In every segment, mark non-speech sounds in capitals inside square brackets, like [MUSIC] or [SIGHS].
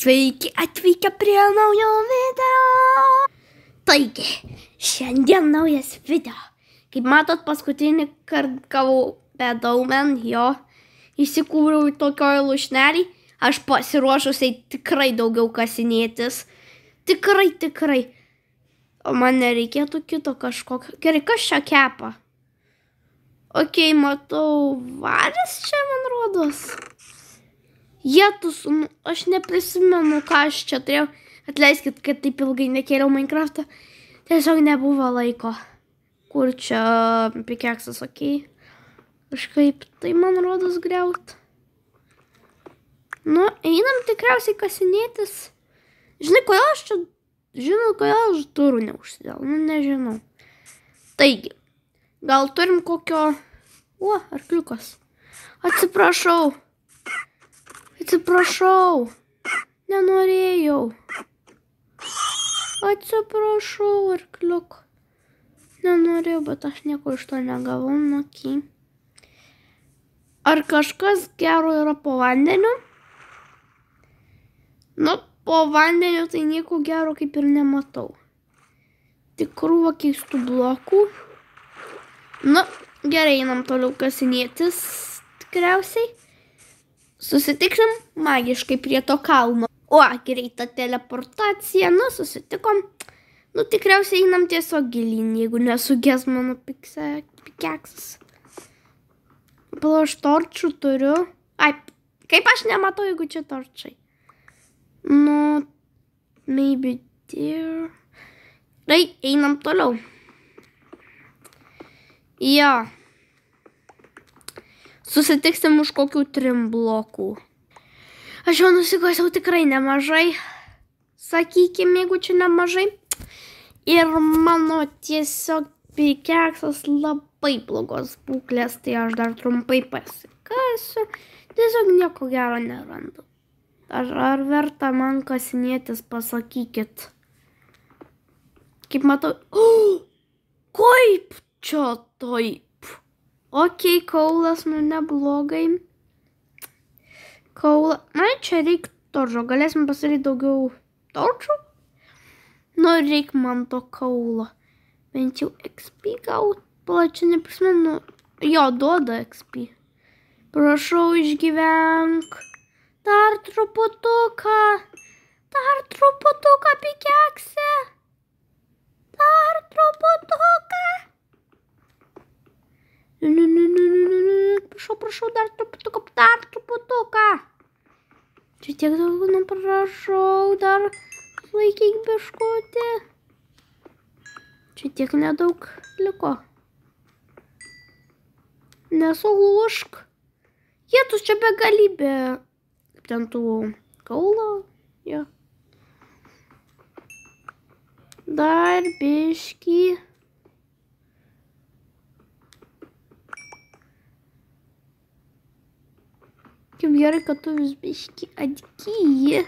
Sveiki atvykę prie naujo video. Taigi, šiandien naujas video. Kaip matot, paskutinį kartą gavau bedaumen, jo. Įsikūriau į tokioj lušnelį. Aš pasiruošusiai tikrai daugiau kasinėtis. Tikrai, tikrai. O man nereikėtų kito kažkokio. Gerai, kas čia kepa? Ok, matau, varis čia man rodos. Jėtus, nu, aš neprisimenu, ką aš čia turėjau. Atleiskit, kad taip ilgai nekėliau Minecraftą. Tiesiog nebuvo laiko. Kur čia pikeksas, okei. Okay. Kažkaip tai man rodos greut. Nu, einam tikriausiai kasinėtis. Žinai, kodėl aš čia... Žinau, kodėl aš durų neužsidėl. Nu, nežinau. Taigi, gal turim kokio... O, arkliukas. Atsiprašau. Atsiprašau, nenorėjau. Atsiprašau, arkliuk. Nenorėjau, bet aš nieko iš to negavau, nuky. Ar kažkas gero yra po vandeniu? Nu, po vandeniu tai nieko gero kaip ir nematau. Tik krūva keistų blokų. Na, nu, gerai, einam toliau kasinėtis tikriausiai. Susitiksim magiškai prie to kalno. O, greita teleportacija, nu, susitikom. Nu, tikriausiai einam tiesiog gilin, jeigu nesugės mano pikeksas. Pala, aš torčių turiu. Ai, kaip aš nematau, jeigu čia torčiai. Nu, maybe dear. Tai, einam toliau. Jo. Ja. Susitiksim už kokių trim blokų. Aš jau nusikosiau tikrai nemažai. Sakykime, jeigu čia nemažai. Ir mano tiesiog pikeksas labai blogos būklės, tai aš dar trumpai pasikasiu. Tiesiog nieko gero nerandu. Ar, ar verta man kasinėtis, pasakykit. Kaip matau. Oh! [GASPS] Kaip čia toj Ok, kaulas, nu neblogai. Kaula. Na, čia reik torčio. Galėsim pasirinkti daugiau torčių? Nu, reik man to kaulo. Bent jau XP gaut. Plačiai neprisimenu. Jo, duoda XP. Prašau, išgyvenk. Dar truputuką. Dar truputuką pikekse. Dar truputuką. Nu, nu, nu, prašau, prašau, dar truputuką, dar truputuką. Čia tiek daug, nu prašau, dar laikyk biškutį. Čia tiek nedaug liko. Nesulūšk. Jėtus čia begalybė. Ten tų kaulo. Jo. Dar biškį. Kaip gerai, kad tu vis biški atgyji.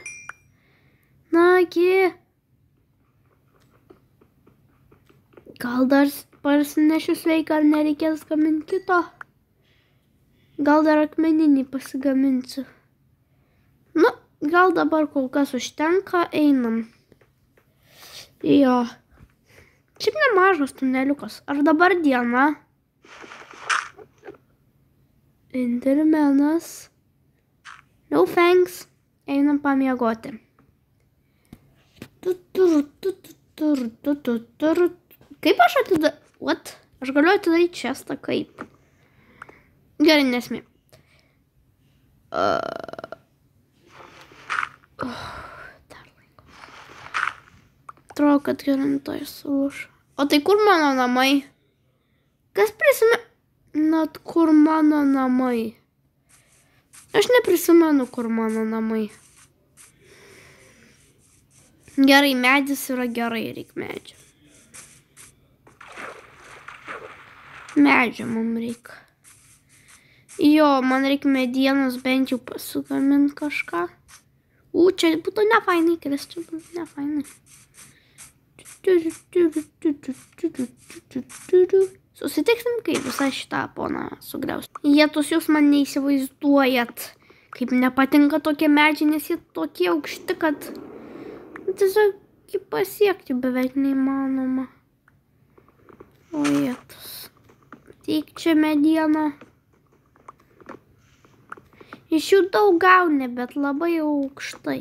Nagi. Gal dar parsinešiu sveiką, ar nereikės gaminti kito? Gal dar akmeninį pasigaminsiu. Nu, gal dabar kol kas užtenka, einam. Jo. Šiaip nemažas tuneliukas. Ar dabar diena? Intermenas. No thanks, einam pamiegoti. Kaip aš atidar... What? Aš galiu atidaryti čestą, kaip? Gerai, nesmė. Uh, uh, [SIGHS] dar laiko. Atrodo, kad gerantai sulūš. O tai kur mano namai? Kas prisimė? Net kur mano namai? Aš neprisimenu, kur mano namai. Gerai, medis yra gerai, reik medžio. Medžio mums reikia. Jo, man reikia medienos bent jau pasugaminti kažką. U, čia būtų nefainai, kris čia būtų nefainai. Susitiksim, kai visą šitą poną sugriaus. Jėtus jūs man neįsivaizduojat, kaip nepatinka tokie medžiai, nes jie tokie aukšti, kad tiesiog jį pasiekti beveik neįmanoma. O jėtus. Tik čia mediena. Iš jų daug gauni, bet labai aukštai.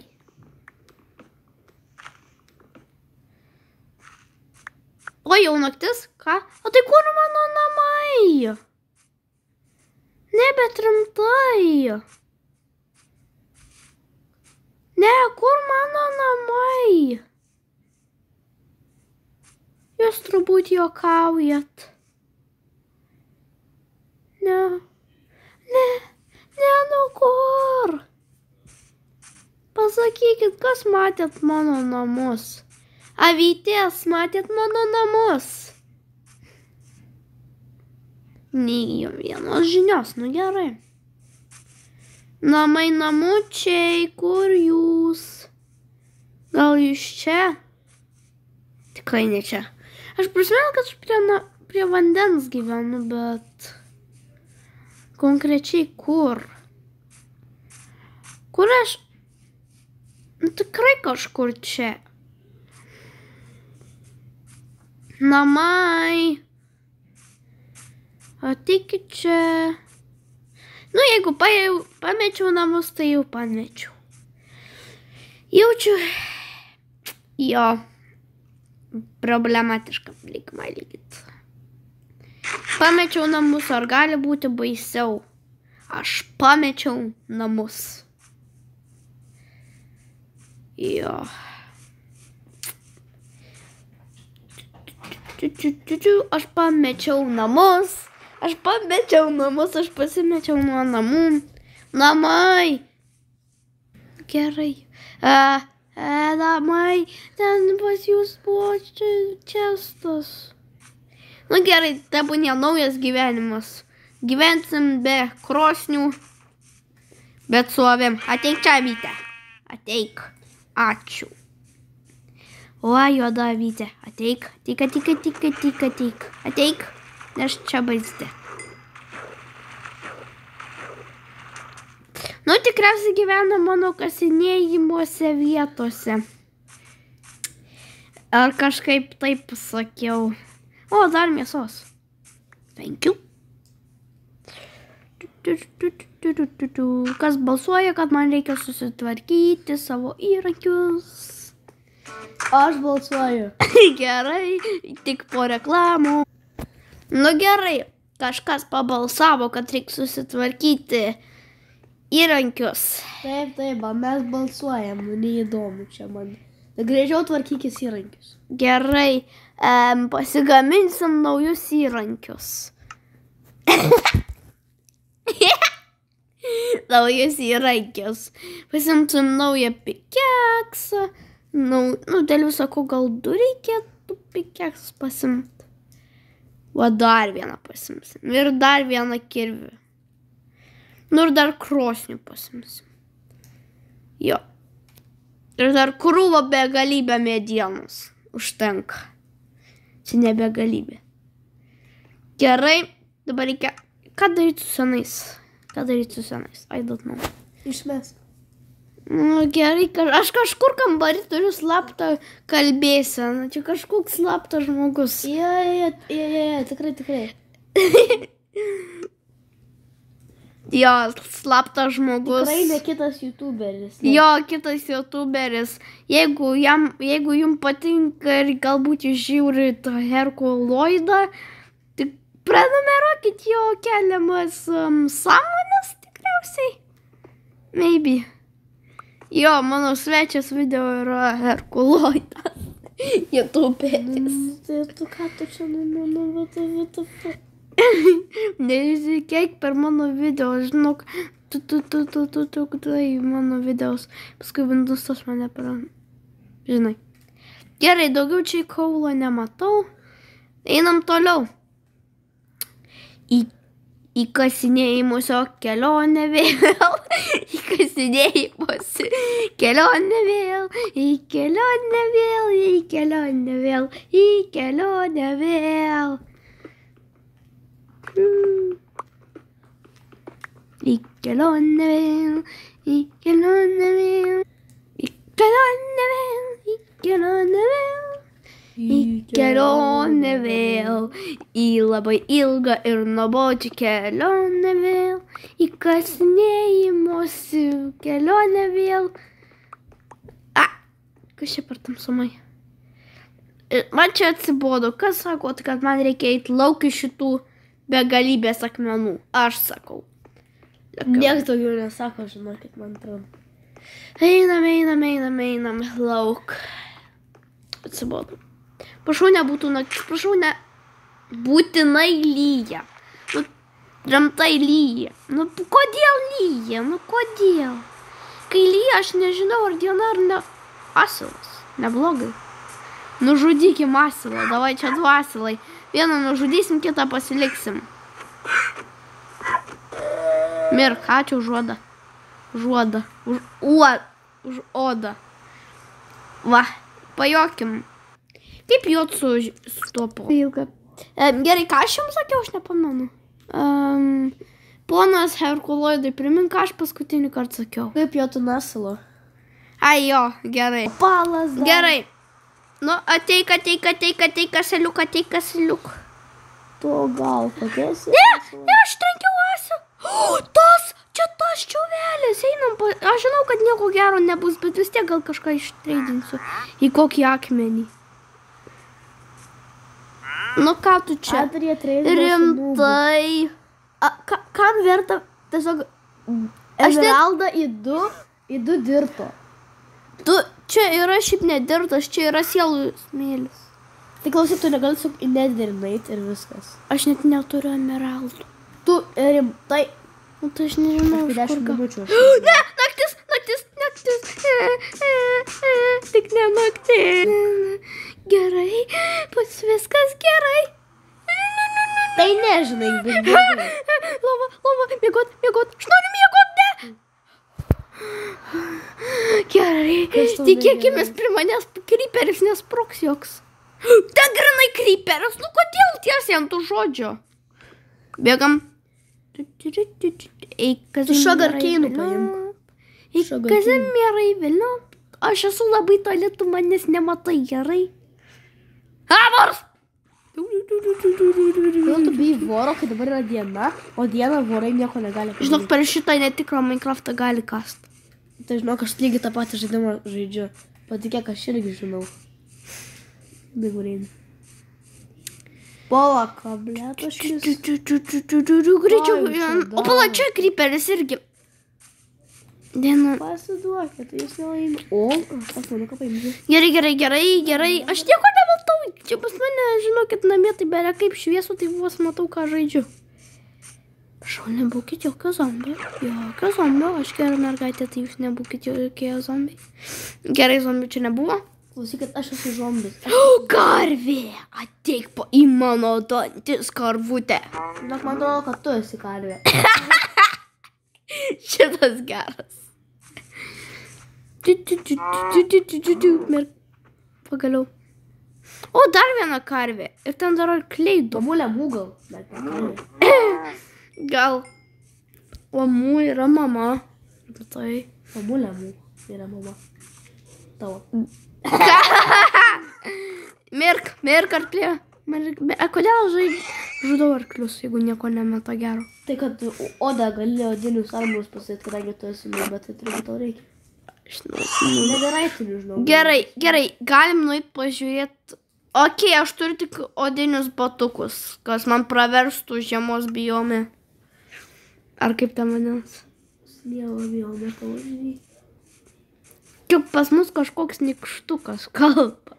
O jau naktis? Ką? O tai kur mano namai? Ne, bet rimtai. Ne, kur mano namai? Jūs turbūt juokaujat. Ne, ne, ne, nu kur? Pasakykit, kas matėt mano namus? Avytės matėt mano namus? nei vienos žinios, nu gerai. Namai namučiai, kur jūs? Gal jūs čia? Tikrai ne čia. Aš prisimenu, kad aš prie, na, prie vandens gyvenu, bet konkrečiai kur? Kur aš? Nu, tikrai kažkur čia. Namai. O tik čia... Nu, jeigu pajau, pamečiau namus, tai jau pamečiau. Jaučiu... Jo. Problematiška likma lygit. Pamečiau namus, ar gali būti baisiau? Aš pamečiau namus. Jo. Aš pamečiau namus. Aš pamečiau namus, aš pasimečiau nuo namų. Namai. Gerai. A, e, namai. Ten pas jūs buvo čestas. Nu gerai, tai buvo ne naujas gyvenimas. Gyvensim be krosnių. Bet su avim. Ateik čia, Vytė. Ateik. Ačiū. O, juoda Vytė. Ateik. Ateik, ateik, ateik, ateik, ateik. Ateik. ateik. Też trzeba zde. Nu, tikriausiai gyvena mano kasinėjimuose vietose. Ar kažkaip taip sakiau. O, dar mėsos. Thank you. Kas balsuoja, kad man reikia susitvarkyti savo įrankius? Aš balsuoju. [LAUGHS] Gerai, tik po reklamų nu gerai kažkas pabalsavo kad reik susitvarkyti įrankius taip taip mes balsuojam nu neįdomu čia man Greičiau tvarkykis įrankius. Gerai, em, pasigaminsim naujus įrankius. [LAUGHS] naujus įrankius. Pasimtum naują pikeksą. Nau, nu, dėl visako gal du reikėtų pikeks pasimti. O dar vieną pasimsim. Ir dar vieną kirvį. Nu ir dar krosnių pasimsim. Jo. Ir dar krūvo begalybę medienos. Užtenka. Čia nebegalybė. Gerai, dabar reikia. Ką daryti su senais? Ką daryti su senais? I don't know. Išmesk. Nu, gerai, aš kažkur kambarį turiu slaptą kalbėseną. Čia kažkoks slaptas žmogus. Jie, jie, jie, jie, tikrai, tikrai. [LAUGHS] jo, slaptas žmogus. Tikrai ne kitas youtuberis. Ne? Jo, kitas youtuberis. Jeigu, jam, jeigu jums patinka ir galbūt jūs žiūrite Herkuloidą, tai prenumeruokit jo keliamas um, sąmonės tikriausiai. Maybe. Jo, mano svečias video yra Herkuloidas. Jutubėtis. [LAUGHS] Nu, tai tu ką tu čia numenu, bet tai VTF. Nežinai, kiek per mano video, žinok, tu, tu, tu, tu, tu, tu, tu, tai mano videos. Paskui Windows tas mane para... Žinai. Gerai, daugiau čia kaulo nematau. Einam toliau. Į įkasinėjimuose kelionė vėl, [LAUGHS] įkasinėjimuose kelionė vėl, į kelionę vėl, į kelionę vėl, į kelionę vėl. Į kelionę vėl, į kelionę vėl, į kelionę vėl, į kelionę vėl į kelionę vėl, į labai ilgą ir nuobodžią kelionę vėl, į kasinėjimuose kelionę vėl. A, kas čia per tamsumai? E, man čia atsibodo, kas sakot, tai kad man reikia eiti lauk iš šitų begalybės akmenų. Aš sakau. Niekas daugiau nesako, žinokit, man atrodo. Einam, einam, einam, einam lauk. Atsibodo. Prašau, nebūtų naktis, prašau, ne... Būtinai lyja. Nu, rimtai lyja. Nu, kodėl lyja? Nu, kodėl? Kai lyja, aš nežinau, ar diena, ar ne... Asilas. Neblogai. Nužudykim asilą. Davai čia du asilai. Vieną nužudysim, kitą pasiliksim. Mirk, ačiū už odą. Už odą. Už, uo, už odą. Va, pajokim. Kaip juot su, su tuo pilka? E, gerai, ką aš jums sakiau, aš nepamenu. Um, ponas Herkuloidai, primink, ką aš paskutinį kartą sakiau. Kaip juotų nasilo? Ai jo, gerai. Palas dar. Gerai. Nu, ateik, ateik, ateik, ateik, kaseliuk, ateik, kaseliuk. Tu gal pakėsi? Ne, ne, aš trenkiau asę. [GASPS] O, tas, čia tas čiuvelis, einam, pa... aš žinau, kad nieko gero nebus, bet vis tiek gal kažką ištreidinsiu į kokį akmenį. Nu ką tu čia? Rimtai. A, ka, kam verta tiesiog... Emeralda net... į du, į du dirto. Tu, čia yra šiaip nedirtas, čia yra sielų smėlis. Tai klausyk, tu negali su nedirbait ir viskas. Aš net neturiu emeraldų. Tu rimtai. Nu, tai aš nežinau. Aš 10 minučių. [GASPS] Ne, naktis, naktis, naktis. E, e, e, tik ne naktis. Ne, ne gerai, bus viskas gerai. Tai nežinai, bet. [LAUGHS] Lova, lova, mėgot, mėgot, aš noriu mėgot, ne. Gerai, tikėkime, prie manęs kryperis nesproks joks. Degrinai [GASPS] kryperis, nu kodėl tiesiai ant tų žodžio? Bėgam. Eik, kas iš tai šagarkeinų paimk. Eik, kas mirai vėliau. Aš esu labai toli, tu manęs nematai gerai. Amors! Kodėl tu bei voro, kai dabar yra diena, o dieną vorai nieko negali. Padaryti. Žinok, per šitą netikrą Minecraftą gali kast. Tai žinok, aš lygiai tą patį žaidimą žaidžiu. Patikėk, aš irgi žinau. Bigurinį. Pala, kablėtas šis. Greičiau, o pala, čia kryperis irgi. Diena. Pasiduokit, jūs nelaimė. O, aš manau, ką paimsiu. Gerai, gerai, gerai, gerai. Aš nieko nematau. Čia pas mane, žinokit, namie tai beria kaip šviesu, tai vos matau, ką žaidžiu. Prašau, nebūkit jokio zombio. Jokio zombio. Aš gera mergaitė, tai jūs nebūkit jokio zombio. Gerai, zombio čia nebuvo. Klausykit, aš esu zombis. Aš... [GASPS] Karvė! Ateik po į mano dantis karvutę. Žinok, man atrodo, kad tu esi karvė. [LAUGHS] Šitas geras. Pagaliau. O, dar viena karvė. Ir ten dar arkliai du. Mamulė mūgal. Gal. Lamu yra mama. Tai. Mamulė mū yra mama. Tavo. mirk, mirk arklė. Mirk, a, kodėl žai, žudau arklius, jeigu nieko nemeta gero? Tai kad odą gali odinius armus pasėti, kadangi tu esi mama, bet tai turbūt tau reikia. Nu, negerai turiu, žinau. Gerai, gerai, galim nuit pažiūrėti. Ok, aš turiu tik odinius batukus, kas man praverstų žiemos bijome. Ar kaip ten manęs? Dievo bijome pavadinį. Kaip pas mus kažkoks nikštukas kalba.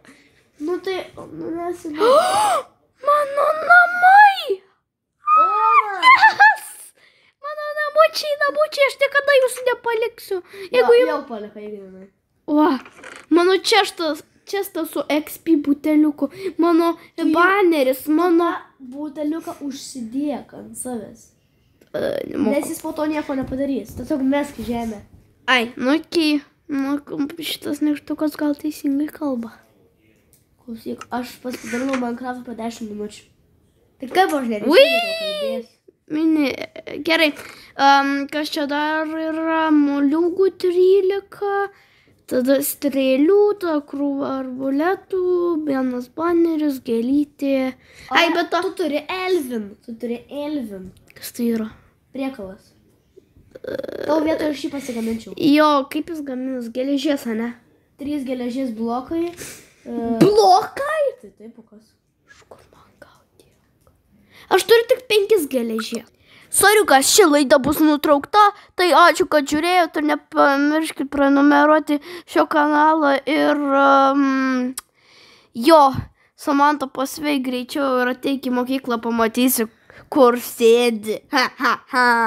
Nu tai, nu nesimenu. [GASPS] Mano namą! namučiai, namučiai, aš niekada jūsų nepaliksiu. Jeigu jau... Jau palika, jeigu jau. O, mano češtas, čestas su XP buteliuku, mano tu baneris, mano... Buteliuką užsidėk ant savęs. Uh, Nes jis po to nieko nepadarys. Tiesiog mesk žemę. Ai, nu okei. Nu, šitas neštukas gal teisingai kalba. Klausyk, aš pasidarau Minecraftą po 10 minučių. Tai kaip aš nereikia? mini. Gerai. Um, kas čia dar yra? Moliūgų 13. Tada strėlių, ta krūva arbuletų, vienas baneris, gelytė. Ai, bet to... Tu turi Elvin. Tu turi Elvin. Kas tai yra? Priekalas. E, Tau vietoj aš jį pasigaminčiau. Jo, kaip jis gaminus? Geležies, ne? Trys geležies blokai. Uh... Blokai? Tai taip, kas. Škur. Aš turiu tik penkis geležį. Soriukas, ši laida bus nutraukta, tai ačiū, kad žiūrėjote ir nepamirškit prenumeruoti šio kanalą ir um, jo, Samanta pasveik greičiau ir ateik į mokyklą, pamatysi, kur sėdi. Ha, ha, ha.